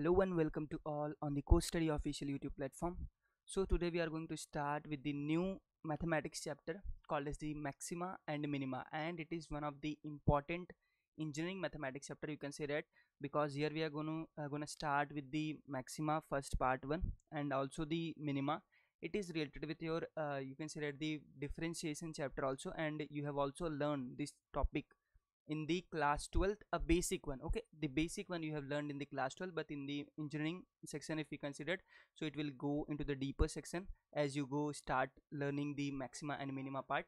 hello and welcome to all on the course study official youtube platform so today we are going to start with the new mathematics chapter called as the maxima and minima and it is one of the important engineering mathematics chapter you can say that because here we are going to uh, going to start with the maxima first part one and also the minima it is related with your uh, you can say that the differentiation chapter also and you have also learned this topic in the class 12th a basic one okay the basic one you have learned in the class 12 but in the engineering section if you consider it so it will go into the deeper section as you go start learning the maxima and minima part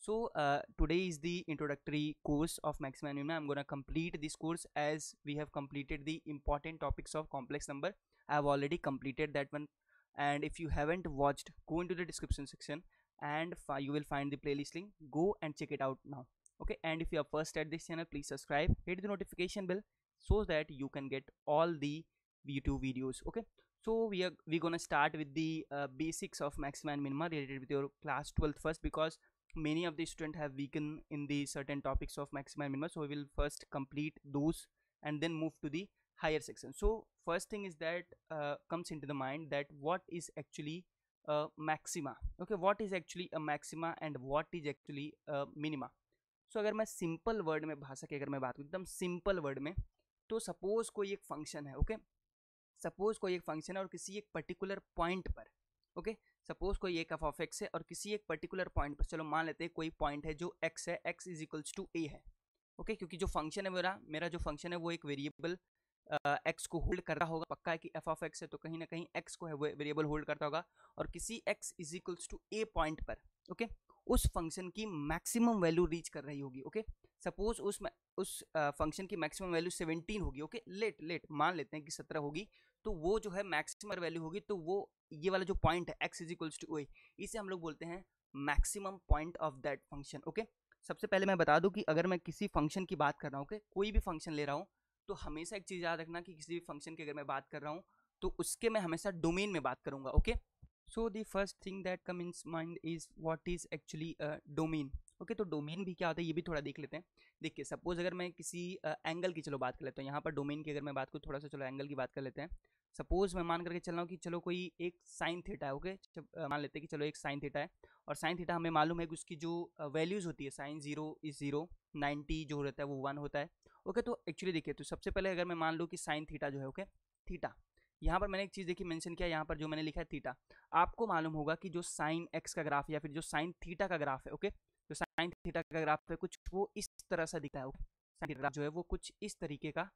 so uh, today is the introductory course of maxima and minima i'm gonna complete this course as we have completed the important topics of complex number i have already completed that one and if you haven't watched go into the description section and you will find the playlist link go and check it out now okay and if you are first at this channel please subscribe hit the notification bell so that you can get all the youtube videos okay so we are we're gonna start with the uh, basics of maxima and minima related with your class 12th first because many of the students have weakened in the certain topics of maxima and minima so we will first complete those and then move to the higher section so first thing is that uh, comes into the mind that what is actually a maxima okay what is actually a maxima and what is actually a minima so so, अगर मैं simple word में भाषा की अगर मैं बात करूँ एकदम सिंपल वर्ड में तो सपोज़ कोई एक फंक्शन है ओके सपोज़ कोई एक फंक्शन है और किसी एक पर्टिकुलर पॉइंट पर ओके सपोज़ कोई एक एफ ऑफ एक्स है और किसी एक पर्टिकुलर पॉइंट पर चलो मान लेते हैं कोई पॉइंट है जो एक्स है एक्स इज इक्वल्स टू ए है ओके okay? क्योंकि जो फंक्शन है मेरा मेरा जो फंक्शन है वो एक वेरिएबल एक्स को होल्ड करता होगा पक्का है कि एफ ऑफ एक्स है तो कहीं ना कहीं एक्स को है वो वेरिएबल होल्ड करता होगा और किसी X is equals to A point पर ओके उस फंक्शन की मैक्सिमम वैल्यू रीच कर रही होगी ओके सपोज उस उस फंक्शन की मैक्सिमम वैल्यू सेवनटीन होगी ओके लेट लेट मान लेते हैं कि सत्रह होगी तो वो जो है मैक्सिमम वैल्यू होगी तो वो ये वाला जो पॉइंट है x is equals to A इसे हम लोग बोलते हैं maximum point of that function okay सबसे पहले मैं बता दूं कि अगर मैं किसी फंक्शन की बात कर रहा हूँ ओके कोई भी फंक्शन ले रहा हूँ तो हमेशा एक चीज़ याद रखना कि किसी भी फंक्शन की अगर मैं बात कर रहा हूँ तो उसके मैं हमेशा डोमेन में बात करूँगा okay so the first thing that come in mind is what is actually domain okay तो डोमेन भी क्या होता है ये भी थोड़ा देख लेते हैं देखिए सपोज अगर मैं किसी एंगल uh, की चलो बात कर लेता हूँ यहाँ पर डोमेन की अगर मैं बात करूँ थोड़ा सा चलो एंगल की बात कर लेते हैं सपोज मैं मान करके चल रहा हूँ कि चलो कोई एक साइन थीटा है ओके okay? मान लेते हैं कि चलो एक साइन थीटा है और साइन थीटा हमें मालूम है कि उसकी जो वैल्यूज़ होती है sine zero is zero ninety जो रहता है वो वन होता है ओके तो एक्चुअली देखिए तो सबसे पहले अगर मैं मान लूँ कि साइन थीटा जो है ओके थीटा यहाँ पर मैंने एक चीज़ देखी मेंशन किया यहाँ पर जो मैंने लिखा है थीटा आपको मालूम होगा कि जो साइन एक्स का ग्राफ या फिर जो साइन थीटा का ग्राफ है ओके जो साइन थीटा का ग्राफ है कुछ वो इस तरह सा दिखता है ओके साइन थीटा जो है वो कुछ इस तरीके का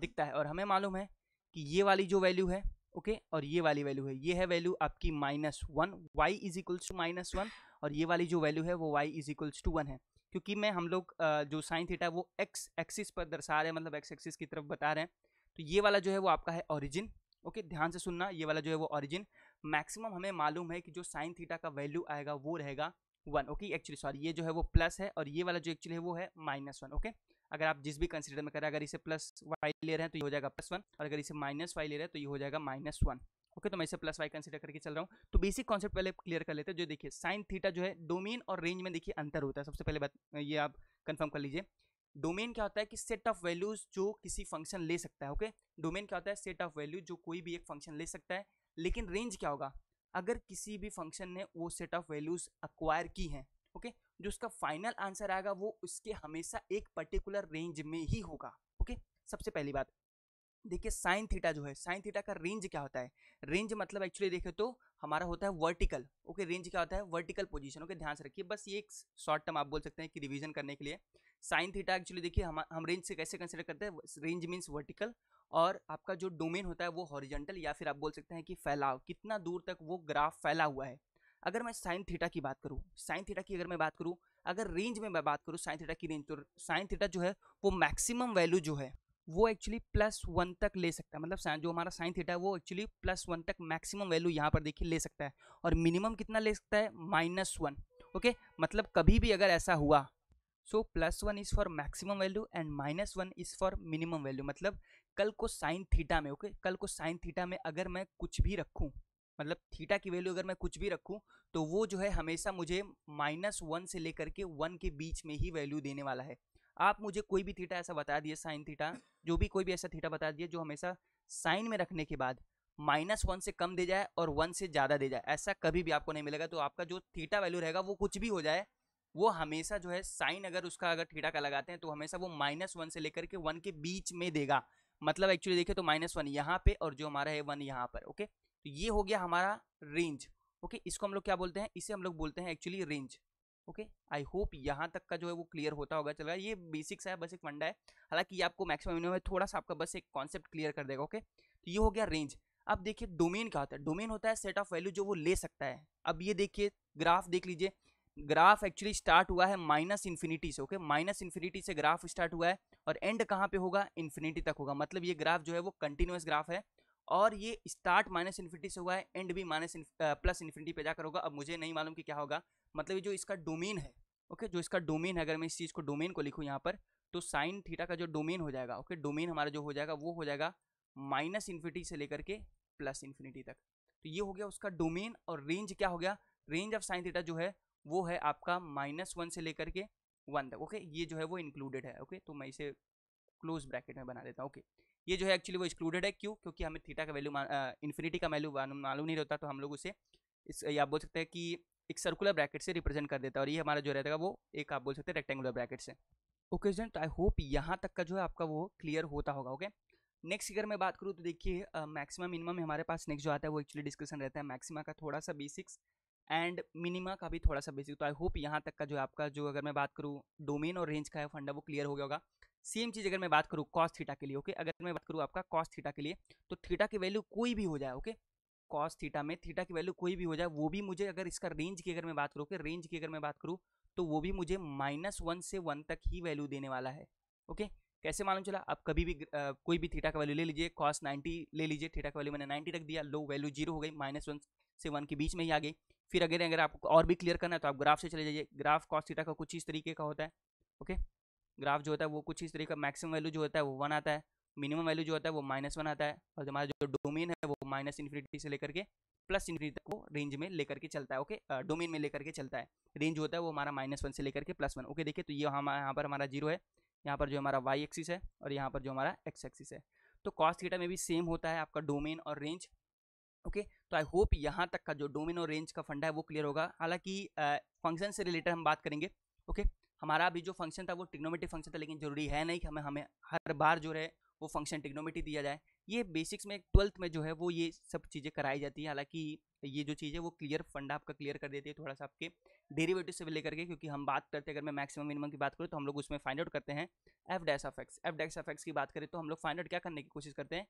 दिखता है और हमें मालूम है कि ये वाली जो वैल्यू है ओके okay, और ये वाली वैल्यू है ये है वैल्यू आपकी minus one Y is equals to minus one और ये वाली जो वैल्यू है वो Y is equals to one है क्योंकि मैं हम लोग जो साइन थीटा है वो एक्स एक्सिस पर दर्शा रहे हैं मतलब एक्स एक्सिस की तरफ बता रहे हैं तो ये वाला जो है वो आपका है ऑरिजिन ओके ध्यान से सुनना ये वाला जो है वो ऑरिजिन मैक्सिमम हमें मालूम है कि जो साइन थीटा का वैल्यू आएगा वो रहेगा वन ओके एक्चुअली सॉरी ये जो है वो प्लस है और ये वाला जो एक्चुअली है वो है माइनस वन ओके अगर आप जिस भी कंसिडर में करें अगर इसे प्लस वाई ले रहे हैं तो ये हो जाएगा प्लस वन और अगर इसे माइनस वाई ले रहे हैं तो ये हो जाएगा माइनस वन ओके तो मैं इसे प्लस वाई कंसिडर करके चल रहा हूँ तो बेसिक कॉन्सेप्ट पहले क्लियर कर लेते हैं जो देखिए साइन थीटा जो है डोमेन और रेंज में देखिए अंतर होता है सबसे पहले बात ये आप कन्फर्म कर लीजिए डोमेन क्या होता है कि सेट ऑफ वैल्यूज़ जो किसी फंक्शन ले सकता है ओके डोमेन क्या होता है सेट ऑफ वैल्यू जो कोई भी एक फंक्शन ले सकता है लेकिन रेंज क्या होगा अगर किसी भी फंक्शन ने वो सेट ऑफ वैल्यूज़ अक्वायर की हैं ओके जो उसका फाइनल आंसर आएगा वो उसके हमेशा एक पर्टिकुलर रेंज में ही होगा ओके सबसे पहली बात देखिए साइन थीटा जो है साइन थीटा का रेंज क्या होता है रेंज मतलब एक्चुअली देखे तो हमारा होता है वर्टिकल ओके रेंज क्या होता है वर्टिकल पोजिशन ओके ध्यान से रखिए बस ये एक शॉर्ट टर्म आप बोल सकते हैं कि रिविज़न करने के लिए साइन थीटा एक्चुअली देखिए हम हम रेंज से कैसे कंसिडर करते हैं रेंज मीन्स वर्टिकल और आपका जो डोमेन होता है वो हॉरिजेंटल या फिर आप बोल सकते हैं कि फैलाव कितना दूर तक वो ग्राफ फैला हुआ है अगर मैं साइन थीटा की बात करूँ साइन थीटा की अगर मैं बात करूँ अगर रेंज में मैं बात करूँ साइन थीटा की रेंज तो साइन थीटा जो है वो मैक्सिमम वैल्यू जो है वो एक्चुअली प्लस वन तक ले सकता है मतलब जो हमारा साइन थीटा है वो एक्चुअली प्लस वन तक मैक्सिमम वैल्यू यहाँ पर देखिए ले सकता है और मिनिमम कितना ले सकता है माइनस वन ओके मतलब कभी भी अगर ऐसा हुआ so plus one is for maximum value and minus one is for minimum value मतलब कल को साइन थीटा में ओके okay? कल को साइन थीटा में अगर मैं कुछ भी रखूँ मतलब थीटा की वैल्यू अगर मैं कुछ भी रखूँ तो वो जो है हमेशा मुझे माइनस वन से लेकर के वन के बीच में ही वैल्यू देने वाला है आप मुझे कोई भी थीटा ऐसा बता दिए साइन थीटा जो भी कोई भी ऐसा थीटा बता दिए जो हमेशा साइन में रखने के बाद माइनस वन से कम दे जाए और वन से ज़्यादा दे जाए ऐसा कभी भी आपको नहीं मिलेगा तो आपका जो थीटा वैल्यू रहेगा वो कुछ भी हो जाए वो हमेशा जो है साइन अगर उसका अगर थीटा का लगाते हैं तो हमेशा वो माइनस वन से लेकर के वन के बीच में देगा मतलब एक्चुअली देखिए तो माइनस वन यहाँ पे और जो हमारा है वन यहाँ पर ओके तो ये हो गया हमारा रेंज ओके इसको हम लोग क्या बोलते हैं इसे हम लोग बोलते हैं actually range okay I hope यहाँ तक का जो है वो क्लियर होता होगा चल रहा है ये बेसिक्स है बस एक फंडा है हालांकि ये आपको मैक्सिमम मिनिमम है थोड़ा सा आपका बस एक कॉन्सेप्ट क्लियर कर देगा ओके तो ये हो गया रेंज अब देखिए डोमेन क्या होता है डोमेन होता है सेट ऑफ वैल्यू जो वो ले सकता है अब ये देखिए ग्राफ देख लीजिए ग्राफ एक्चुअली स्टार्ट हुआ है माइनस इन्फिनिटी से ओके माइनस इन्फिनिटी से ग्राफ स्टार्ट हुआ है और एंड कहाँ पे होगा इन्फिनिटी तक होगा मतलब ये ग्राफ जो है वो कंटिन्यूस ग्राफ है और ये स्टार्ट माइनस इन्फिनिटी से हुआ है एंड भी माइनस प्लस इन्फिनिटी पे जाकर होगा अब मुझे नहीं मालूम कि क्या होगा मतलब ये जो इसका डोमेन है ओके जो इसका डोमेन है अगर मैं इस चीज़ को डोमेन को लिखूँ यहाँ पर तो साइन थीटा का जो डोमेन हो जाएगा ओके डोमेन हमारा जो हो जाएगा वो हो जाएगा माइनस इन्फिनिटी से लेकर के प्लस इन्फिनिटी तक तो ये हो गया उसका डोमेन और रेंज क्या हो गया रेंज ऑफ साइन थीटा जो है वो है आपका माइनस वन से लेकर के वन तक ओके ये जो है वो इंक्लूडेड है ओके तो मैं इसे क्लोज ब्रैकेट में बना देता हूँ ओके ये जो है एक्चुअली वो एक्सक्लूडेड है क्यों क्योंकि हमें थीटा का वैल्यू इन्फिनिटी का वैल्यू मालूम नहीं रहता तो हम लोग उसे इस ये आप बोल सकते हैं कि एक सर्कुलर ब्रैकेट से रिप्रेजेंट कर देता है और ये हमारा जो रहता है वो एक आप बोल सकते हैं रेक्टेंगुलर ब्रैकेट से ओके स्टूडेंट तो आई होप यहाँ तक का जो है आपका वो क्लियर होता होगा ओके नेक्स्ट अगर मैं बात करूँ तो देखिए मैक्सिमम मिनिमम हमारे पास नेक्स्ट जो आता है वो एक्चुअली डिस्कशन रहता है मैक्सिमा का थोड़ा सा बेसिक्स एंड मिनिमा का भी थोड़ा सा बेसिक तो आई होप यहाँ तक का जो आपका जो अगर मैं बात करूँ डोमेन और रेंज का है फंडा वो क्लियर हो गया होगा सेम चीज़ अगर मैं बात करूँ कॉस थीटा के लिए ओके अगर मैं बात करूँ आपका कॉस थीटा के लिए तो थीटा की वैल्यू कोई भी हो जाए ओके कॉस थीटा में थीटा की वैल्यू कोई भी हो जाए वो भी मुझे अगर इसका रेंज की अगर मैं बात करूँ ओके रेंज की अगर मैं बात करूँ तो वो भी मुझे माइनस वन से वन तक ही वैल्यू देने वाला है ओके कैसे मालूम चला आप कभी भी आ, कोई भी थीटा का वैल्यू ले लीजिए कॉस नाइन्टी ले लीजिए थीटा का वैल्यू मैंने नाइन्टी रख दिया लो वैल्यू जीरो हो गई माइनस वन से वन के बीच में ही आ गई फिर अगर अगर आपको और भी क्लियर करना है तो आप ग्राफ से चले जाइए ग्राफ कॉस थीटा का कुछ इस तरीके का होता है ओके okay? ग्राफ जो होता है वो कुछ इस तरीके का मैक्सिमम वैल्यू जो होता है वो वन आता है मिनिमम वैल्यू जो होता है वो माइनस वन आता है और हमारा जो डोमेन है वो माइनस इन्फिनिटी से लेकर के प्लस इन्फिनिटी तक वो रेंज में लेकर के चलता है ओके डोमेन में लेकर के चलता है रेंज होता है वो हमारा माइनस वन से लेकर के प्लस वन ओके देखिए तो ये हमारा यहाँ पर हमारा जीरो है यहाँ पर जो हमारा वाई एक्सिस है और यहाँ पर जो हमारा एक्स एक्सिस है तो कॉस्ट थीटा में भी सेम होता है आपका डोमेन और रेंज ओके okay, तो आई होप यहाँ तक का जो डोमिन और रेंज का फंडा है वो क्लियर होगा हालांकि फंक्शन से रिलेटेड हम बात करेंगे ओके okay? हमारा अभी जो फंक्शन था वो टिग्नोमेट्री फंक्शन था लेकिन जरूरी है नहीं कि हमें हमें हर बार जो है वो फंक्शन टिग्नोमेट्री दिया जाए ये बेसिक्स में ट्वेल्थ में जो है वो ये सब चीज़ें कराई जाती है हालांकि ये जो चीज़ है वो क्लियर फंडा आपका क्लियर कर देती है थोड़ा सा आपके डेरिवेटिव से लेकर के क्योंकि हम बात करते हैं अगर मैं मैक्सिमम मिनिमम की बात करूँ तो हम लोग उसमें फाइंड आउट करते हैं F dash F X F dash F X की बात करें तो हम लोग फाइंड आउट क्या करने की कोशिश करते हैं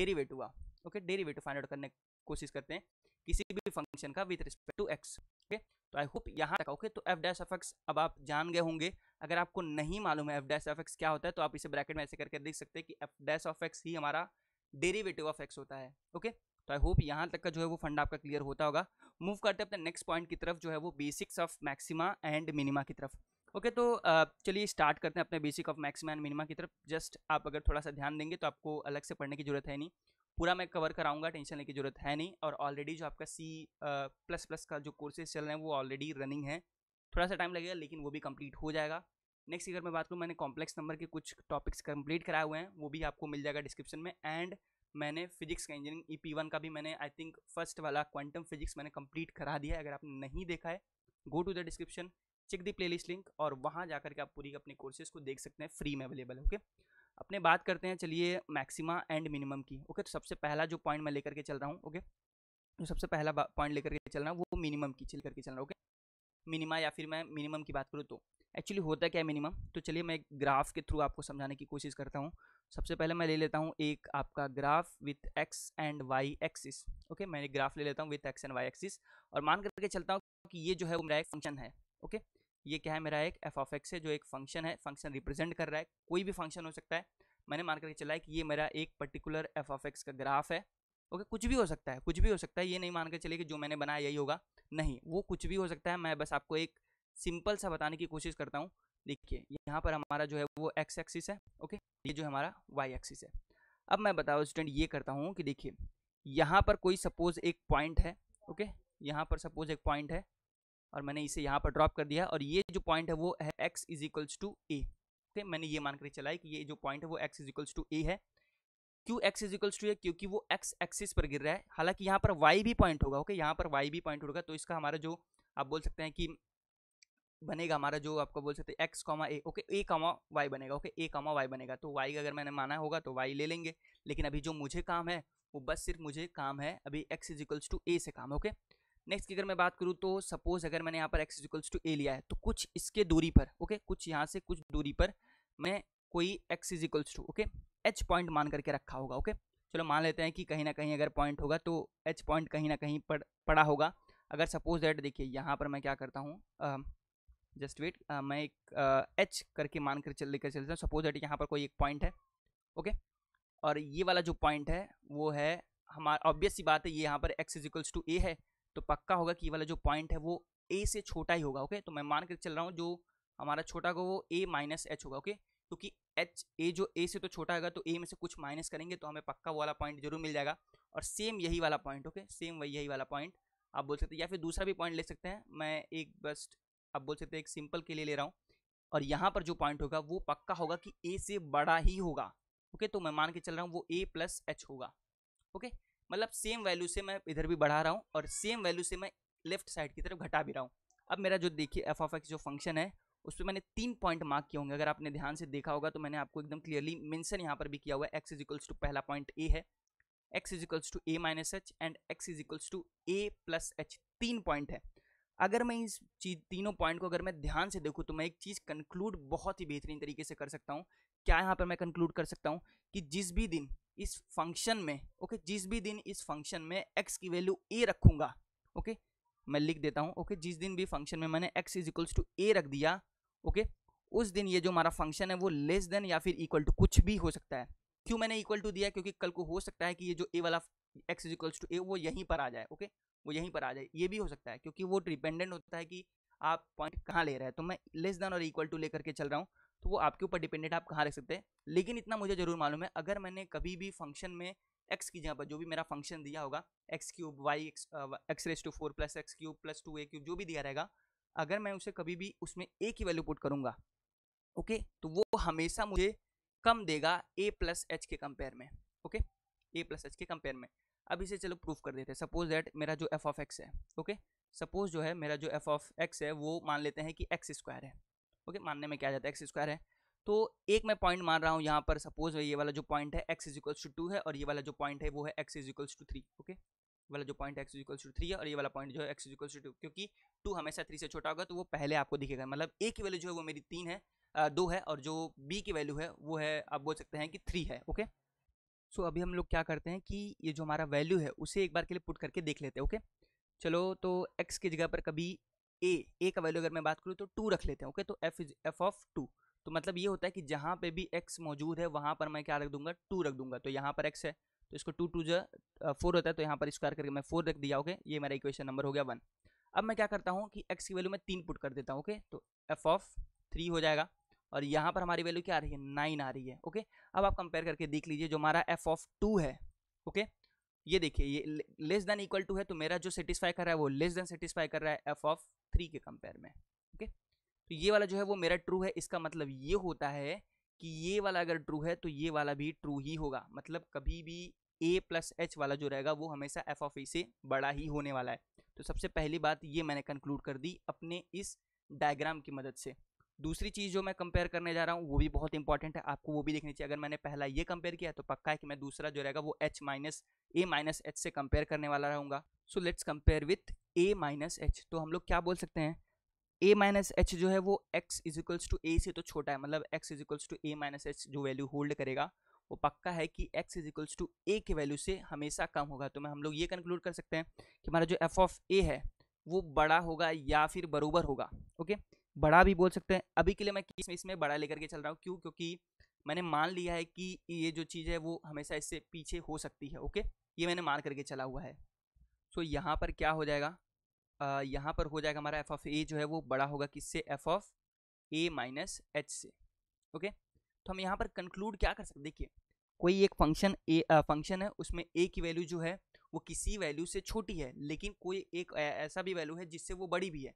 डेरीवेटिव हुआ ओके डेरीवेटिव फाइंड आउट करने की कोशिश करते हैं किसी भी फंक्शन का with respect to x okay तो आई होप यहाँ तक ओके तो एफ डैश एफ एक्स अब आप जान गए होंगे अगर आपको नहीं मालूम है एफ डैश एफ एक्स क्या होता है तो आप इसे ब्रैकेट में ऐसे करके देख सकते हैं कि एफ डैश ऑफ एक्स ही हमारा डेरीवेटिव ऑफ एक्स होता है ओके तो आई होप यहाँ तक का जो है वो फंड आपका क्लियर होता होगा मूव करते हैं अपने नेक्स्ट पॉइंट की तरफ जो है वो basics of maxima and minima की तरफ ओके okay, तो चलिए स्टार्ट करते हैं अपने basic of maxima and minima की तरफ जस्ट आप अगर थोड़ा सा ध्यान देंगे तो आपको अलग से पढ़ने की जरूरत है नहीं पूरा मैं कवर कराऊंगा टेंशन लेने की ज़रूरत है नहीं और ऑलरेडी जो आपका सी प्लस प्लस का जो कोर्सेज चल रहे हैं वो ऑलरेडी रनिंग है थोड़ा सा टाइम लगेगा लेकिन वो भी कंप्लीट हो जाएगा नेक्स्ट अगर मैं बात करूँ मैंने कॉम्प्लेक्स नंबर के कुछ टॉपिक्स कंप्लीट कराए हुए हैं वो भी आपको मिल जाएगा डिस्क्रिप्शन में एंड मैंने फिजिक्स का इंजीनियरिंग ई पी वन का भी मैंने आई थिंक फर्स्ट वाला क्वांटम फिजिक्स मैंने कंप्लीट करा दिया है अगर आपने नहीं देखा है go to the description check the playlist link और वहाँ जाकर के आप पूरी अपने कोर्सेज को देख सकते हैं फ्री में अवेलेबल ओके अपने बात करते हैं चलिए मैक्सिमा एंड मिनिमम की ओके तो सबसे पहला जो पॉइंट मैं लेकर के चल रहा हूँ ओके जो तो सबसे पहला पॉइंट लेकर के चल रहा हूँ वो मिनिमम की चल करके चल रहा हूँ ओके मिनिमा या फिर मैं मिनिमम की बात करूँ तो एक्चुअली होता क्या है मिनिमम तो चलिए मैं एक ग्राफ के थ्रू आपको समझाने की कोशिश करता हूँ सबसे पहले मैं ले लेता हूँ एक आपका graph with X and Y axis okay मैं एक ग्राफ ले लेता हूँ with X and Y axis और मान करके चलता हूँ कि ये जो है वो मेरा एक फंक्शन है ओके okay? ये क्या है मेरा एक एफ ऑफ एक्स है जो एक फंक्शन है फंक्शन रिप्रेजेंट कर रहा है कोई भी फंक्शन हो सकता है मैंने मान करके चला है कि ये मेरा एक पर्टिकुलर एफ ऑफ एक्स का ग्राफ है ओके कुछ भी हो सकता है कुछ भी हो सकता है ये नहीं मान कर चले कि जो मैंने बनाया यही होगा नहीं वो कुछ भी हो सकता है मैं बस आपको एक सिंपल सा बताने की कोशिश करता हूँ देखिए यहाँ पर हमारा जो है वो एक्स एक्सिस है ओके ये जो हमारा वाई एक्सिस है अब मैं बताऊँ स्टूडेंट ये करता हूँ कि देखिए यहाँ पर कोई सपोज एक पॉइंट है ओके यहाँ पर सपोज एक पॉइंट है और मैंने इसे यहाँ पर ड्रॉप कर दिया और ये जो पॉइंट है वो है x is equals to a okay मैंने ये मानकर चला है कि ये जो पॉइंट है वो एक्स इज इक्वल्स टू ए है क्यों x is equals to a क्योंकि वो एक्स एक्सिस पर गिर रहा है हालांकि यहाँ पर वाई भी पॉइंट होगा ओके यहाँ पर वाई भी पॉइंट होगा तो इसका हमारा जो आप बोल सकते हैं कि बनेगा हमारा जो आपको बोल सकते हैं x comma a okay a comma y बनेगा ओके ए कॉमा वाई बनेगा तो वाई का अगर मैंने माना होगा तो वाई ले लेंगे लेकिन अभी जो मुझे काम है वो बस सिर्फ मुझे काम है अभी x is equals to a से काम है ओके नेक्स्ट की अगर मैं बात करूँ तो सपोज अगर मैंने यहाँ पर एक्स इजिकल्स टू ए लिया है तो कुछ इसके दूरी पर ओके कुछ यहाँ से कुछ दूरी पर मैं कोई x is equals to okay h point मान करके रखा होगा ओके चलो मान लेते हैं कि कहीं ना कहीं अगर पॉइंट होगा तो एच पॉइंट कहीं ना कहीं पड़ पड़ा होगा अगर सपोज दैट देखिए यहाँ पर मैं क्या करता हूँ जस्ट वेट मैं एक एच करके मान कर चल लेकर चलता हूँ सपोज दैट यहाँ पर कोई एक पॉइंट है ओके और ये वाला जो पॉइंट है वो है हमारा ऑब्वियस सी बात है ये यहाँ पर एक्स इजिकल्स टू ए है तो पक्का होगा कि ये वाला जो पॉइंट है वो ए से छोटा ही होगा ओके तो मैं मान कर चल रहा हूँ जो हमारा छोटा होगा वो ए माइनस एच होगा ओके क्योंकि एच ए जो ए से तो छोटा होगा तो ए में से कुछ माइनस करेंगे तो हमें पक्का वाला पॉइंट जरूर मिल जाएगा और सेम यही वाला पॉइंट ओके सेम वही यही वाला पॉइंट आप बोल सकते हैं या फिर दूसरा भी पॉइंट ले सकते हैं मैं एक बस आप बोल सकते हैं एक सिंपल के लिए ले रहा हूँ और यहाँ पर जो पॉइंट होगा वो पक्का होगा कि ए से बड़ा ही होगा ओके तो मैं मान के चल रहा हूँ वो ए प्लस एच होगा ओके मतलब सेम वैल्यू से मैं इधर भी बढ़ा रहा हूँ और सेम वैल्यू से मैं लेफ्ट साइड की तरफ घटा भी रहा हूँ अब मेरा जो देखिए एफ ऑफ एक्स जो फंक्शन है उस पर मैंने तीन पॉइंट मार्क किए होंगे अगर आपने ध्यान से देखा होगा तो मैंने आपको एकदम क्लियरली मेंशन यहाँ पर भी किया हुआ है एक्स इजिकल्स टू पहला पॉइंट ए है x is equals to a minus h and x is equals to a plus h तीन पॉइंट है अगर मैं इस चीज तीनों पॉइंट को अगर मैं ध्यान से देखूँ तो मैं एक चीज़ कंक्लूड बहुत ही बेहतरीन तरीके से कर सकता हूँ क्या यहाँ पर मैं कंक्लूड कर सकता हूँ कि जिस भी दिन इस फंक्शन में ओके जिस भी दिन इस फंक्शन में एक्स की वैल्यू ए रखूंगा ओके मैं लिख देता हूँ ओके जिस दिन भी फंक्शन में मैंने x is equals to a रख दिया ओके उस दिन ये जो हमारा फंक्शन है वो लेस देन या फिर इक्वल टू कुछ भी हो सकता है क्यों मैंने इक्वल टू दिया क्योंकि कल को हो सकता है कि ये जो ए वाला x is equals to a वो यहीं पर आ जाए ओके वो यहीं पर आ जाए ये भी हो सकता है क्योंकि वो डिपेंडेंट होता है कि आप पॉइंट कहाँ ले रहे हैं तो मैं लेस देन और इक्वल टू लेकर के चल रहा हूँ तो वो आपके ऊपर डिपेंडेंट आप कहाँ रख सकते हैं लेकिन इतना मुझे ज़रूर मालूम है अगर मैंने कभी भी फंक्शन में एक्स की जगह पर जो भी मेरा फंक्शन दिया होगा x cube y x x raise to four plus x cube plus two a cube जो भी दिया रहेगा अगर मैं उसे कभी भी उसमें ए की वैल्यू पुट करूँगा ओके तो वो हमेशा मुझे कम देगा ए प्लस एच के कंपेयर में ओके ए प्लस एच के कंपेयर में अब इसे चलो प्रूफ कर देते हैं सपोज दैट मेरा जो एफ ऑफ एक्स है ओके सपोज जो है मेरा जो एफ ऑफ एक्स है वो मान लेते हैं कि एक्स स्क्वायर है ओके मानने में क्या जाता है एक्स स्क्वायर है तो एक मैं पॉइंट मान रहा हूँ यहाँ पर सपोज ये वाला जो पॉइंट है x is equals to two है और ये वाला जो पॉइंट है वो है x is equals to three okay वाला जो point x equals to three है और ये वाला पॉइंट जो है एक्स इक्वल्स टू टू क्योंकि टू हमेशा थ्री से छोटा होगा तो वो पहले आपको दिखेगा मतलब ए की वैल्यू जो है वो मेरी तीन है दो है और जो बी की वैल्यू है वो है आप बोल सकते हैं कि थ्री है ओके सो अभी हम लोग क्या करते हैं कि ये जो हमारा वैल्यू है उसे एक बार के लिए पुट करके देख लेते हैं ओके चलो तो एक्स की जगह पर कभी ए ए का वैल्यू अगर मैं बात करूँ तो टू रख लेते हैं ओके तो f is f of two तो मतलब ये होता है कि जहाँ पे भी एक्स मौजूद है वहाँ पर मैं क्या रख दूंगा टू रख दूंगा तो यहाँ पर एक्स है तो इसको टू टू जो फोर होता है तो यहाँ पर स्क्वायर करके मैं फोर रख दिया ओके ये मेरा इक्वेशन नंबर हो गया वन अब मैं क्या करता हूँ कि एक्स की वैल्यू मैं तीन पुट कर देता हूँ ओके तो एफ ऑफ थ्री हो जाएगा और यहाँ पर हमारी वैल्यू क्या आ रही है नाइन आ रही है ओके अब आप कंपेयर करके देख लीजिए जो हमारा एफ ऑफ टू है ओके ये देखिए ये लेस देन इक्वल टू है तो मेरा जो सेटिस्फाई कर रहा है वो लेस देन सेटिस्फाई कर रहा है एफ ऑफ थ्री के कंपेयर में ओके तो ये वाला जो है वो मेरा ट्रू है इसका मतलब ये होता है कि ये वाला अगर ट्रू है तो ये वाला भी ट्रू ही होगा मतलब कभी भी ए प्लस एच वाला जो रहेगा वो हमेशा एफ ऑफ ए से बड़ा ही होने वाला है तो सबसे पहली बात ये मैंने कंक्लूड कर दी अपने इस डायग्राम की मदद से दूसरी चीज़ जो मैं कंपेयर करने जा रहा हूँ वो भी बहुत इंपॉर्टेंट है आपको वो भी देखनी चाहिए अगर मैंने पहला ये कंपेयर किया तो पक्का है कि मैं दूसरा जो रहेगा वो h minus a minus h से कंपेयर करने वाला रहूँगा so let's compare with a minus h तो हम लोग क्या बोल सकते हैं ए माइनस एच जो है वो x is equals to a से तो छोटा है मतलब x is equals to a minus h जो वैल्यू होल्ड करेगा वो पक्का है कि x is equals to a के वैल्यू से हमेशा कम होगा तो मैं हम लोग ये कंक्लूड कर सकते हैं कि हमारा जो एफ ऑफ ए है वो बड़ा होगा या फिर बरूबर होगा ओके बड़ा भी बोल सकते हैं अभी के लिए मैं किस इसमें बड़ा लेकर के चल रहा हूँ क्यों क्योंकि मैंने मान लिया है कि ये जो चीज़ है वो हमेशा इससे पीछे हो सकती है ओके ये मैंने मान करके चला हुआ है सो so, यहाँ पर क्या हो जाएगा आ, यहाँ पर हो जाएगा हमारा एफ ऑफ ए जो है वो बड़ा होगा किससे f of a minus h से ओके तो हम यहाँ पर कंक्लूड क्या कर सकते देखिए कोई एक फंक्शन ए फंक्शन है उसमें ए की वैल्यू जो है वो किसी वैल्यू से छोटी है लेकिन कोई एक ऐसा भी वैल्यू है जिससे वो बड़ी भी है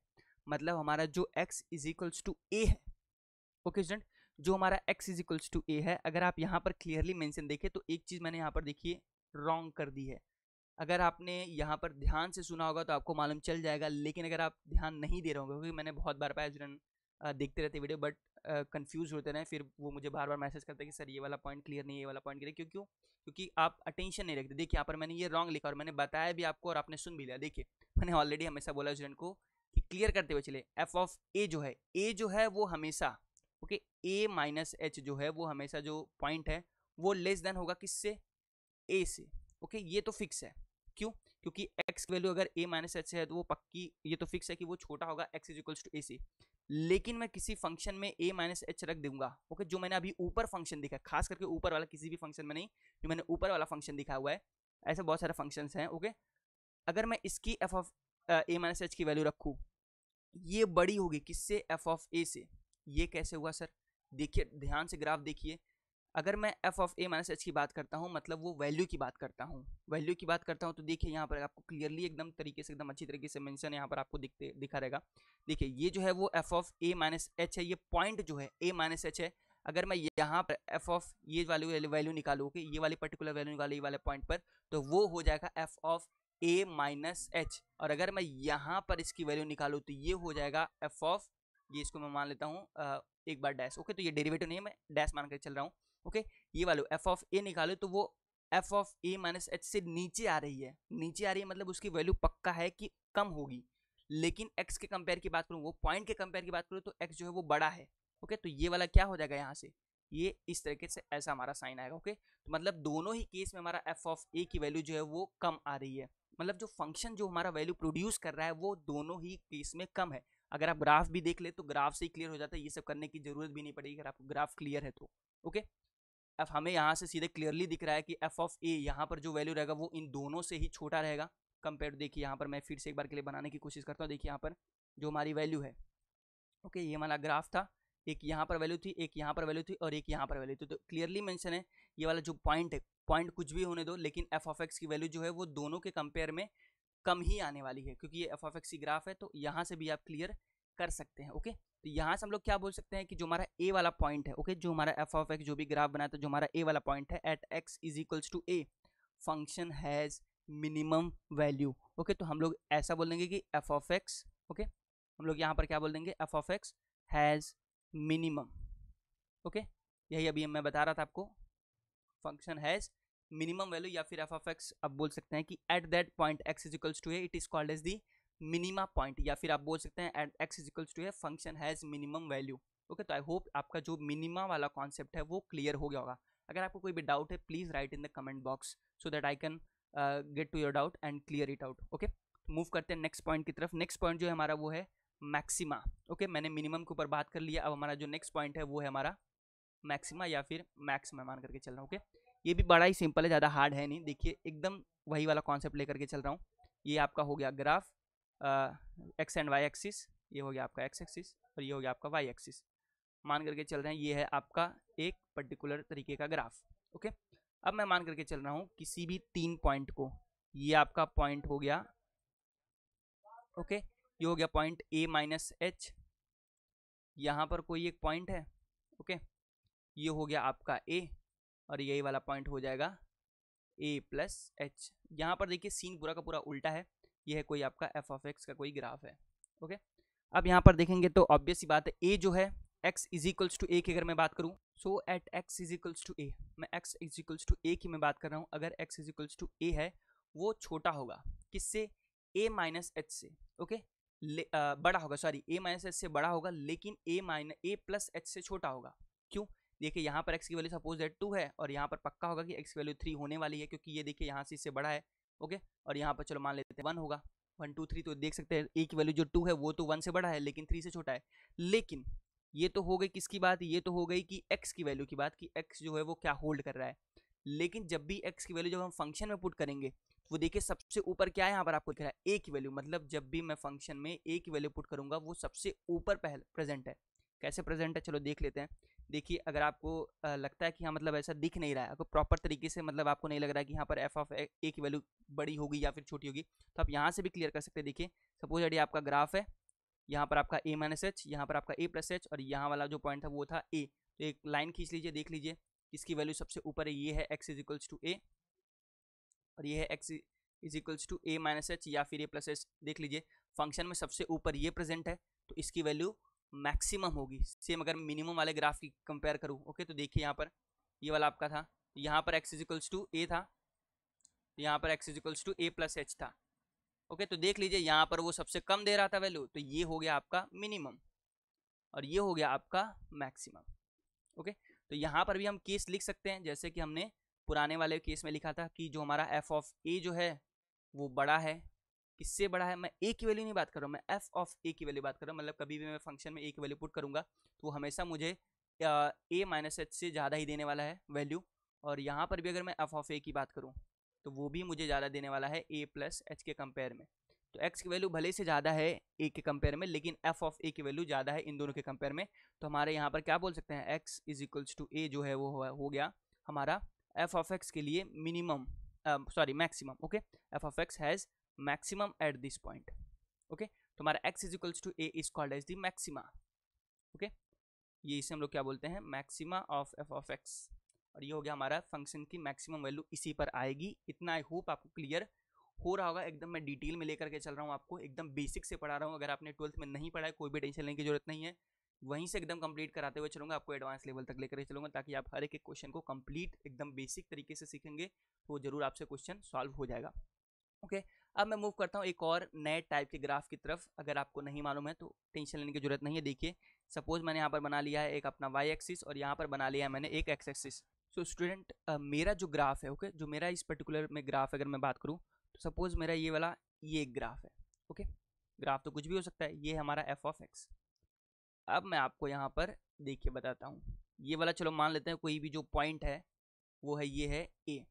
मतलब हमारा जो एक्स इज इक्वल्स टू ए है ओके स्टूडेंट जो हमारा एक्स इज इक्वल्स टू ए है अगर आप यहाँ पर क्लियरली मैंशन देखें तो एक चीज़ मैंने यहाँ पर देखिए रॉन्ग कर दी है अगर आपने यहाँ पर ध्यान से सुना होगा तो आपको मालूम चल जाएगा लेकिन अगर आप ध्यान नहीं दे रहे होंगे क्योंकि मैंने बहुत बार पाया स्टूडेंट देखते रहते वीडियो बट कंफ्यूज होते रहे फिर वो मुझे बार बार मैसेज करते हैं कि सर ये वाला पॉइंट क्लियर नहीं ये वाला पॉइंट क्लियर क्यों क्यों क्योंकि आप अटेंशन नहीं रखते देखिए यहाँ पर मैंने ये रॉन्ग लिखा और मैंने बताया भी आपको और आपने सुन भी लिया देखिए मैंने ऑलरेडी हमेशा बोला स्टूडेंट को क्लियर करते हुए चले एफ ऑफ ए जो है ए जो है वो हमेशा ओके ए माइनस एच जो है वो हमेशा जो पॉइंट है वो लेस देन होगा किससे ए से ओके ये तो फिक्स है क्यों क्योंकि एक्स वैल्यू अगर ए माइनस एच है तो वो पक्की ये तो फिक्स है कि वो छोटा होगा x is equals to a से लेकिन मैं किसी फंक्शन में ए माइनस एच रख दूंगा ओके जो मैंने अभी ऊपर फंक्शन है खास करके ऊपर वाला किसी भी फंक्शन में नहीं जो मैंने ऊपर वाला फंक्शन दिखा हुआ है ऐसे बहुत सारे फंक्शन हैं ओके अगर मैं इसकी f of a minus h की वैल्यू रखूँ ये बड़ी होगी किससे एफ ऑफ ए से ये कैसे हुआ सर देखिए ध्यान से ग्राफ देखिए अगर मैं f of a minus h की बात करता हूँ मतलब वो वैल्यू की बात करता हूँ वैल्यू की बात करता हूँ तो देखिए यहाँ पर आपको क्लियरली एकदम तरीके से एकदम अच्छी तरीके से मेंशन यहाँ पर आपको दिखते दिखा रहेगा देखिए ये जो है वो f of a minus h है ये पॉइंट जो है ए माइनस एच है अगर मैं यहाँ पर एफ ऑफ ये वाली वैल्यू निकालू कि ये वाली पर्टिकुलर वैल्यू निकाली ये वाले पॉइंट पर तो वो हो जाएगा f of a minus h और अगर मैं यहाँ पर इसकी वैल्यू निकालूँ तो ये हो जाएगा एफ ऑफ ये इसको मैं मान लेता हूँ एक बार डैश ओके तो ये डेरिवेटिव नहीं है मैं डैश मान कर चल रहा हूँ ओके ये वालू एफ ऑफ ए निकालो तो वो f of a minus h से नीचे आ रही है नीचे आ रही है मतलब उसकी वैल्यू पक्का है कि कम होगी लेकिन एक्स के कंपेयर की बात करूँ वो पॉइंट के कंपेयर की बात करूँ तो एक्स जो है वो बड़ा है ओके तो ये वाला क्या हो जाएगा यहाँ से ये इस तरीके से ऐसा हमारा साइन आएगा ओके तो मतलब दोनों ही केस में हमारा एफ ऑफ ए की वैल्यू जो है वो कम आ रही है मतलब जो फंक्शन जो हमारा वैल्यू प्रोड्यूस कर रहा है वो दोनों ही केस में कम है अगर आप ग्राफ भी देख ले तो ग्राफ से ही क्लियर हो जाता है ये सब करने की जरूरत भी नहीं पड़ेगी अगर आपको ग्राफ क्लियर है तो ओके अब हमें यहाँ से सीधे क्लियरली दिख रहा है कि एफ ऑफ ए यहाँ पर जो वैल्यू रहेगा वो इन दोनों से ही छोटा रहेगा कंपेयर देखिए यहाँ पर मैं फिर से एक बार के लिए बनाने की कोशिश करता हूँ देखिए यहाँ पर जो हमारी वैल्यू है ओके ये हमारा ग्राफ था एक यहाँ पर वैल्यू थी एक यहाँ पर वैल्यू थी और एक यहाँ पर वैल्यू थी तो क्लियरली मैंशन है ये वाला जो पॉइंट है पॉइंट कुछ भी होने दो लेकिन एफ ऑफ एक्स की वैल्यू जो है वो दोनों के कंपेयर में कम ही आने वाली है क्योंकि ये एफ ऑफ एक्स की ग्राफ है तो यहाँ से भी आप क्लियर कर सकते हैं ओके तो यहाँ से हम लोग क्या बोल सकते हैं कि जो हमारा ए वाला पॉइंट है ओके जो हमारा एफ ऑफ एक्स जो भी ग्राफ बनाता है तो जो हमारा ए वाला पॉइंट है at x is equals to a function has minimum value okay तो हम लोग ऐसा बोल देंगे कि एफ ऑफ एक्स ओके हम लोग यहाँ पर क्या बोल देंगे f of x has minimum okay यही अभी मैं बता रहा था आपको फंक्शन हैज़ मिनिमम वैल्यू या फिर एफ ऑफ एक्स आप बोल सकते हैं कि at that point x is equals to है it is called as the minima point या फिर आप बोल सकते हैं एट एक्स इजिकल्स टू है function has minimum value okay तो आई होप आपका जो मिनिमा वाला कॉन्सेप्ट है वो क्लियर हो गया होगा अगर आपको कोई भी डाउट है please write in the comment box so that I can get to your doubt and clear it out okay move करते हैं नेक्स्ट पॉइंट की तरफ नेक्स्ट पॉइंट जो है हमारा वो है मैक्सिमा ओके okay, मैंने मिनिमम के ऊपर बात कर लिया अब हमारा जो नेक्स्ट पॉइंट है वो है हमारा मैक्सिमा या फिर मैक्स मैं मान करके चल रहा हूँ ओके ये भी बड़ा ही सिंपल है ज़्यादा हार्ड है नहीं देखिए एकदम वही वाला कॉन्सेप्ट लेकर के चल रहा हूँ ये आपका हो गया graph x and Y axis ये हो गया आपका एक्स एक्सिस और ये हो गया आपका वाई एक्सिस मान करके चल रहे हैं ये है आपका एक पर्टिकुलर तरीके का ग्राफ ओके अब मैं मान करके चल रहा हूँ किसी भी तीन पॉइंट को ये आपका पॉइंट हो गया ओके ये हो गया पॉइंट ए माइनस एच यहाँ पर कोई एक पॉइंट है ओके ये हो गया आपका ए और यही वाला पॉइंट हो जाएगा ए प्लस एच यहाँ पर देखिए सीन पूरा का पूरा उल्टा है यह है कोई आपका एफ ऑफ एक्स का कोई ग्राफ है ओके अब यहाँ पर देखेंगे तो ऑब्वियस ही बात है ए जो है x is equals to a की अगर मैं बात करूँ so at x is equals to a मैं x is equals to a की मैं बात कर रहा हूँ अगर एक्स इज इक्वल्स टू ए है वो छोटा होगा किससे ए माइनस एच से ओके बड़ा होगा सॉरी ए माइनस एच से बड़ा होगा लेकिन a minus a plus h से छोटा होगा क्यों देखिए यहाँ पर एक्स की वैल्यू सपोज दैट टू है और यहाँ पर पक्का होगा कि एक्स की वैल्यू थ्री होने वाली है क्योंकि ये देखिए यहाँ से इससे बड़ा है ओके और यहाँ पर चलो मान लेते हैं वन होगा वन टू थ्री तो देख सकते हैं ए की वैल्यू जो टू है वो तो वन से बड़ा है लेकिन थ्री से छोटा है लेकिन ये तो हो गई किसकी बात ये तो हो गई कि एक्स की वैल्यू की बात कि एक्स जो है वो क्या होल्ड कर रहा है लेकिन जब भी एक्स की वैल्यू जब हम फंक्शन में पुट करेंगे वो देखिए सबसे ऊपर क्या है यहाँ पर आपको दिख रहा है ए की वैल्यू मतलब जब भी मैं फंक्शन में ए की वैल्यू पुट करूंगा वो सबसे ऊपर पहल प्रेजेंट है कैसे प्रेजेंट है चलो देख लेते हैं देखिए अगर आपको लगता है कि हाँ मतलब ऐसा दिख नहीं रहा है आपको प्रॉपर तरीके से मतलब आपको नहीं लग रहा है कि यहाँ पर एफ ऑफ ए की वैल्यू बड़ी होगी या फिर छोटी होगी तो आप यहाँ से भी क्लियर कर सकते हैं देखिए सपोज यदि आपका ग्राफ है यहाँ पर आपका ए माइनस एच यहाँ पर आपका ए प्लस एच और यहाँ वाला जो पॉइंट था वो था ए तो एक लाइन खींच लीजिए देख लीजिए इसकी वैल्यू सबसे ऊपर ये है x is equals to a और ये है x is equals to a minus h या फिर ए प्लस एच देख लीजिए फंक्शन में सबसे ऊपर ये प्रेजेंट है तो इसकी वैल्यू मैक्सिमम होगी सेम अगर मिनिमम वाले ग्राफ की कंपेयर करूँ ओके तो देखिए यहाँ पर ये वाला आपका था यहाँ पर एक्स इजिकल्स टू ए था यहाँ पर x is equals to a plus h था ओके तो देख लीजिए यहाँ पर वो सबसे कम दे रहा था वैल्यू तो ये हो गया आपका मिनिमम और ये हो गया आपका मैक्सिमम ओके तो यहाँ पर भी हम केस लिख सकते हैं जैसे कि हमने पुराने वाले केस में लिखा था कि जो हमारा एफ ऑफ ए जो है वो बड़ा है इससे बड़ा है मैं ए की वैल्यू नहीं बात कर रहा हूँ मैं एफ ऑफ ए की वैल्यू बात कर रहा हूँ मतलब कभी भी मैं फंक्शन में ए की वैल्यू पुट करूँगा तो हमेशा मुझे ए माइनस एच से ज़्यादा ही देने वाला है वैल्यू और यहाँ पर भी अगर मैं एफ ऑफ ए की बात करूँ तो वो भी मुझे ज़्यादा देने वाला है ए प्लस एच के कंपेयर में तो एक्स की वैल्यू भले से ज़्यादा है ए के कंपेयर में लेकिन एफ ऑफ ए की वैल्यू ज़्यादा है इन दोनों के कंपेयर में तो हमारे यहाँ पर क्या बोल सकते हैं x is equals to a जो है वो हो गया हमारा एफ ऑफ एक्स के लिए minimum sorry maximum okay f of x has maximum at this point okay तुम्हारा x is equals to a is called as the maxima okay ये इसे हम लोग क्या बोलते हैं maxima of f of x और ये हो गया हमारा फंक्शन की मैक्सिमम वैल्यू इसी पर आएगी इतना आई होप आपको क्लियर हो रहा होगा एकदम मैं डिटेल में लेकर के चल रहा हूँ आपको एकदम बेसिक से पढ़ा रहा हूँ अगर आपने ट्वेल्थ में नहीं पढ़ा है कोई भी टेंशन लेने की जरूरत नहीं है वहीं से एकदम कंप्लीट कराते हुए चलूंगा आपको एडवांस लेवल तक लेकर चलूंगा ताकि आप हर एक क्वेश्चन को कंप्लीट एकदम बेसिक तरीके से सीखेंगे तो ज़रूर आपसे क्वेश्चन सॉल्व हो जाएगा ओके okay? अब मैं मूव करता हूँ एक और नए टाइप के ग्राफ की तरफ अगर आपको नहीं मालूम है तो टेंशन लेने की जरूरत नहीं है देखिए सपोज मैंने यहाँ पर बना लिया है एक अपना वाई एक्सिस और यहाँ पर बना लिया है मैंने एक एक्स एक्सिस सो स्टूडेंट मेरा जो ग्राफ है ओके okay? जो मेरा इस पर्टिकुलर में ग्राफ अगर मैं बात करूँ तो सपोज मेरा ये वाला ये एक ग्राफ है ओके okay? ग्राफ तो कुछ भी हो सकता है ये हमारा एफ ऑफ एक्स अब मैं आपको यहाँ पर देखिए बताता हूँ ये वाला चलो मान लेते हैं कोई भी जो पॉइंट है वो है ये है ए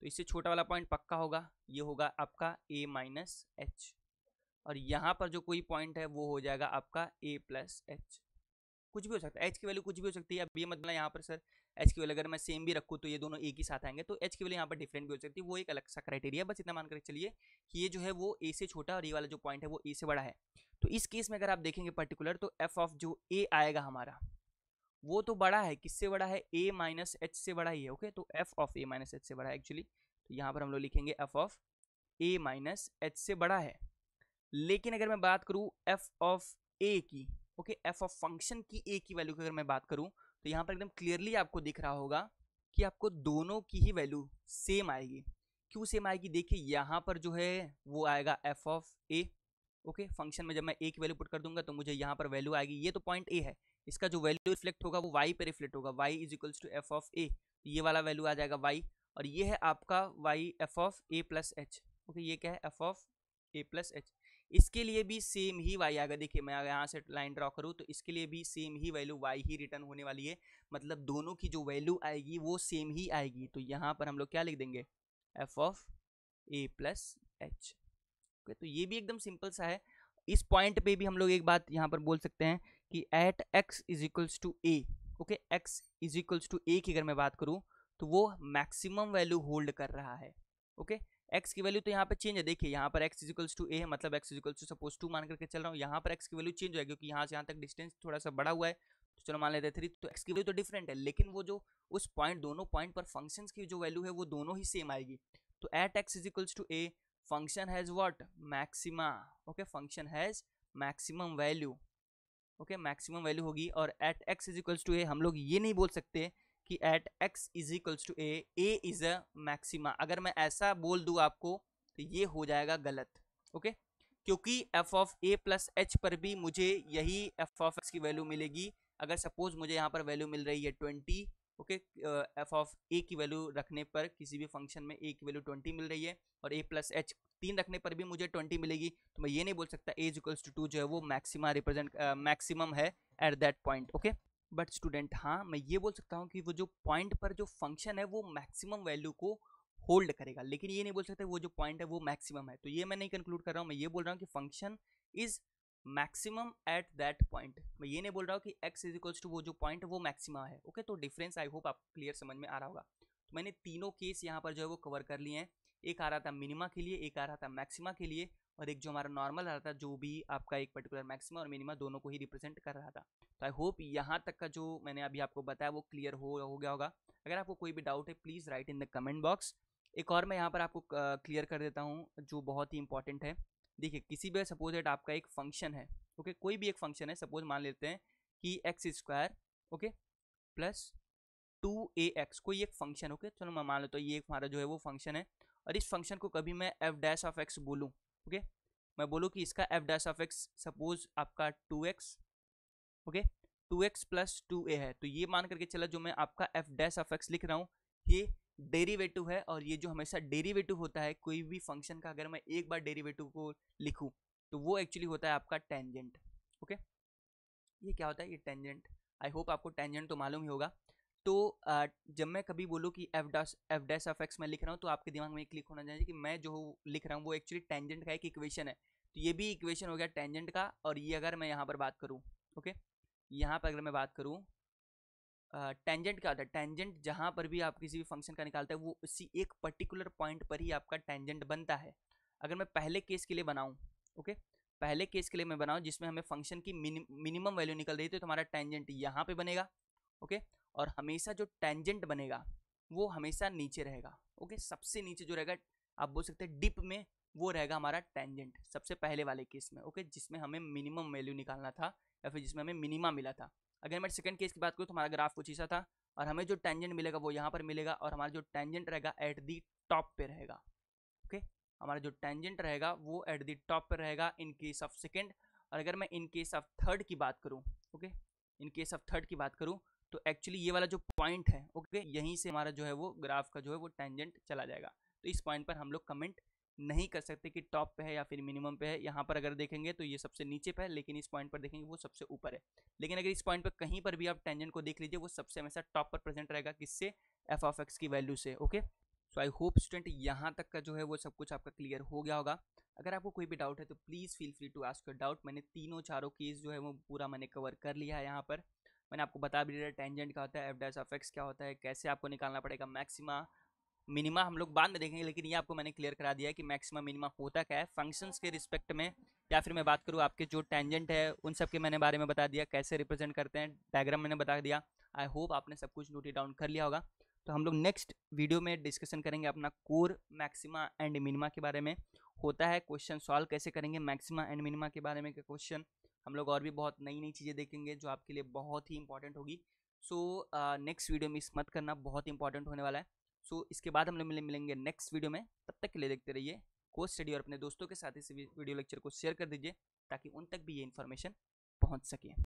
तो इससे छोटा वाला पॉइंट पक्का होगा ये होगा आपका ए माइनस एच और यहाँ पर जो कोई पॉइंट है वो हो जाएगा आपका ए प्लस एच कुछ भी हो सकता है एच की वैल्यू कुछ भी हो सकती है अब ये मतलब यहाँ पर सर एच की वैल्यू अगर मैं सेम भी रखूँ तो ये दोनों एक ही साथ आएंगे तो एच की वैल्यू यहाँ पर डिफरेंट भी हो सकती है वो एक अलग सा क्राइटेरिया बस इतना मानकर चलिए कि ये जो है वो ए से छोटा और ये वाला जो पॉइंट है वो ए से बड़ा है तो इस केस में अगर आप देखेंगे पर्टिकुलर तो एफ ऑफ जो ए आएगा हमारा वो तो बड़ा है किससे बड़ा है ए माइनस एच से बड़ा ही है ओके तो f of a minus h से बड़ा है एक्चुअली तो यहाँ पर हम लोग लिखेंगे f of a minus h से बड़ा है लेकिन अगर मैं बात करूँ एफ ऑफ ए की ओके एफ ऑफ फंक्शन की ए की वैल्यू की अगर मैं बात करूँ तो यहाँ पर एकदम क्लियरली आपको दिख रहा होगा कि आपको दोनों की ही वैल्यू सेम आएगी क्यों सेम आएगी देखिए यहाँ पर जो है वो आएगा f of a okay function में जब मैं ए की वैल्यू पुट कर दूंगा तो मुझे यहाँ पर वैल्यू आएगी ये तो पॉइंट ए है इसका जो वैल्यू रिफ्लेक्ट होगा वो वाई पे रिफ्लेक्ट होगा y is equals to f of a ये वाला वैल्यू आ जाएगा वाई और ये है आपका y f of a plus h okay ये क्या है f of a plus h इसके लिए भी सेम ही वाई आएगा देखिए मैं अगर यहाँ से लाइन ड्रॉ करूँ तो इसके लिए भी सेम ही वैल्यू वाई ही रिटर्न होने वाली है मतलब दोनों की जो वैल्यू आएगी वो सेम ही आएगी तो यहाँ पर हम लोग क्या लिख देंगे f of a plus h okay तो ये भी एकदम सिंपल सा है इस पॉइंट पे भी हम लोग एक बात यहाँ पर बोल सकते हैं कि at x is equals to a okay x is equals to a की अगर मैं बात करूँ तो वो मैक्सिमम वैल्यू होल्ड कर रहा है ओके okay? एक्स की वैल्यू तो यहाँ पे चेंज है देखिए यहाँ पर एक्स इजिकल्स टू ए है मतलब x is equals to suppose two मान करके चल रहा हूँ यहाँ पर एक्स की वैल्यू चेंज हो क्योंकि यहाँ से यहाँ तक डिस्टेंस थोड़ा सा बड़ा हुआ है तो चलो मान लेते हैं थ्री तो एक्स की वैल्यू तो डिफरेंट है लेकिन वो जो उस पॉइंट दोनों पॉइंट पर फंक्शन की जो वैल्यू है वो दोनों ही सेम आएगी तो at x equals to a function has what maxima okay function has maximum value okay maximum value होगी और at x is equals to a हम लोग ये नहीं बोल सकते कि at x is equals to a a is a maxima अगर मैं ऐसा बोल दूँ आपको तो ये हो जाएगा गलत ओके क्योंकि f of a plus h पर भी मुझे यही एफ ऑफ एक्स की वैल्यू मिलेगी अगर सपोज मुझे यहाँ पर वैल्यू मिल रही है twenty okay f of a की वैल्यू रखने पर किसी भी फंक्शन में ए की वैल्यू ट्वेंटी मिल रही है और ए प्लस एच तीन रखने पर भी मुझे ट्वेंटी मिलेगी तो मैं ये नहीं बोल सकता एज इक्वल्स टू टू जो है वो मैक्सिमा रिप्रेजेंट मैक्सिमम है at that point okay but student हाँ मैं ये बोल सकता हूँ कि वो जो पॉइंट पर जो फंक्शन है वो मैक्सिमम वैल्यू को होल्ड करेगा लेकिन ये नहीं बोल सकते वो जो पॉइंट है वो मैक्सिमम है तो ये मैं नहीं कंक्लूड कर रहा हूँ मैं ये बोल रहा हूँ कि function is maximum at that point मैं ये नहीं बोल रहा हूँ कि एक्स इज इक्वल्स टू वो जो पॉइंट है वो मैक्सिमा है ओके okay? तो डिफरेंस आई होप आप क्लियर समझ में आ रहा होगा तो मैंने तीनों केस यहाँ पर जो है वो कवर कर लिए हैं एक आ रहा था मिनिमा के लिए एक आ रहा था मैक्सिमा के लिए और एक जो हमारा नॉर्मल आ रहा था जो भी आपका एक पर्टिकुलर मैक्सिमा और मिनिमा दोनों को ही रिप्रेजेंट कर रहा था तो आई होप यहाँ तक का जो मैंने अभी आपको बताया वो क्लियर हो हो गया होगा अगर आपको कोई भी डाउट है please write in the comment box एक और मैं यहाँ पर आपको क्लियर कर देता हूँ जो बहुत ही इंपॉर्टेंट है देखिए किसी भी सपोज एट आपका एक फंक्शन है ओके कोई भी एक फंक्शन है सपोज मान लेते हैं कि x square okay plus two a x कोई एक फंक्शन ओके चलो मैं मान लेता तो हूँ ये एक हमारा जो है वो फंक्शन है और इस फंक्शन को कभी मैं एफ डैश ऑफ एक्स बोलूँ ओके मैं बोलूँ कि इसका f dash of x suppose आपका two x okay two x plus two ए है तो ये मान करके चला जो मैं आपका एफ डैश ऑफ एक्स लिख रहा हूँ ये डेरीवेटिव है और ये जो हमेशा डेरीवेटिव होता है कोई भी फंक्शन का अगर मैं एक बार डेरीवेटिव को लिखूँ तो वो एक्चुअली होता है आपका टेंजेंट ओके ये क्या होता है ये टेंजेंट आई होप आपको टेंजेंट तो मालूम ही होगा तो जब मैं कभी बोलूँ कि f dash f dash of x मैं लिख रहा हूँ तो आपके दिमाग में क्लिक होना चाहिए कि मैं जो लिख रहा हूँ वो एक्चुअली टेंजेंट का एक इक्वेशन है तो ये भी इक्वेशन हो गया टेंजेंट का और ये अगर मैं यहाँ पर बात करूँ ओके यहाँ पर अगर मैं बात करूँ टेंजेंट क्या होता है टेंजेंट जहाँ पर भी आप किसी भी फंक्शन का निकालते हैं वो उसी एक पर्टिकुलर पॉइंट पर ही आपका टेंजेंट बनता है अगर मैं पहले केस के लिए बनाऊँ ओके पहले केस के लिए मैं बनाऊँ जिसमें हमें फंक्शन की मिनिमम वैल्यू निकल रही थी तो हमारा टेंजेंट यहाँ पर बनेगा ओके okay? और हमेशा जो टेंजेंट बनेगा वो हमेशा नीचे रहेगा ओके सबसे नीचे जो रहेगा आप बोल सकते हैं डिप में वो रहेगा हमारा टेंजेंट सबसे पहले वाले केस में ओके जिसमें हमें मिनिमम वैल्यू निकालना था या फिर जिसमें हमें मिनिमा मिला था अगर मैं सेकंड केस की बात करूँ तो हमारा ग्राफ कुछ ऐसा था और हमें जो टेंजेंट मिलेगा वो यहाँ पर मिलेगा और हमारा जो टेंजेंट रहेगा एट दी टॉप पे रहेगा ओके हमारा जो टेंजेंट रहेगा वो एट दी टॉप पर रहेगा इन केस ऑफ सेकेंड और अगर मैं इन केस ऑफ थर्ड की बात करूँ okay in case of third की बात करूँ तो एक्चुअली ये वाला जो पॉइंट है ओके यहीं से हमारा जो है वो ग्राफ का जो है वो टेंजेंट चला जाएगा तो इस पॉइंट पर हम लोग कमेंट नहीं कर सकते कि टॉप पे है या फिर मिनिमम पे है यहाँ पर अगर देखेंगे तो ये सबसे नीचे पे है लेकिन इस पॉइंट पर देखेंगे वो सबसे ऊपर है लेकिन अगर इस पॉइंट पर कहीं पर भी आप टेंजेंट को देख लीजिए वो सबसे हमेशा टॉप पर प्रेजेंट रहेगा किससे एफ ऑफ एक्स की वैल्यू से okay so I hope student यहाँ तक का जो है वो सब कुछ आपका क्लियर हो गया होगा अगर आपको कोई भी डाउट है तो please feel free to ask your doubt मैंने तीनों चारों केस जो है वो पूरा मैंने कवर कर लिया है यहाँ पर मैंने आपको बता भी दिया टेंजेंट क्या होता है एफ डैस ऑफ एक्स क्या होता है कैसे आपको निकालना पड़ेगा मैक्सिमा मिनिमा हम लोग बाद में देखेंगे लेकिन ये आपको मैंने क्लियर करा दिया है कि मैक्सिमा मिनिमा होता क्या है फंक्शंस के रिस्पेक्ट में या फिर मैं बात करूँ आपके जो टेंजेंट है उन सब के मैंने बारे में बता दिया कैसे रिप्रेजेंट करते हैं डायग्राम मैंने बता दिया आई होप आपने सब कुछ नोटी डाउन कर लिया होगा तो हम लोग नेक्स्ट वीडियो में डिस्कशन करेंगे अपना कोर मैक्सिमा एंड मिनिमा के बारे में होता है क्वेश्चन सॉल्व कैसे करेंगे मैक्सिमा एंड मिनिमा के बारे में क्वेश्चन हम लोग और भी बहुत नई नई चीज़ें देखेंगे जो आपके लिए बहुत ही इंपॉर्टेंट होगी सो नेक्स्ट वीडियो मिस मत करना बहुत इंपॉर्टेंट होने वाला है सो so, इसके बाद हम लोग मिले मिलेंगे नेक्स्ट वीडियो में तब तक के लिए देखते रहिए को स्टडी और अपने दोस्तों के साथ इस वीडियो लेक्चर को शेयर कर दीजिए ताकि उन तक भी ये इन्फॉर्मेशन पहुँच सके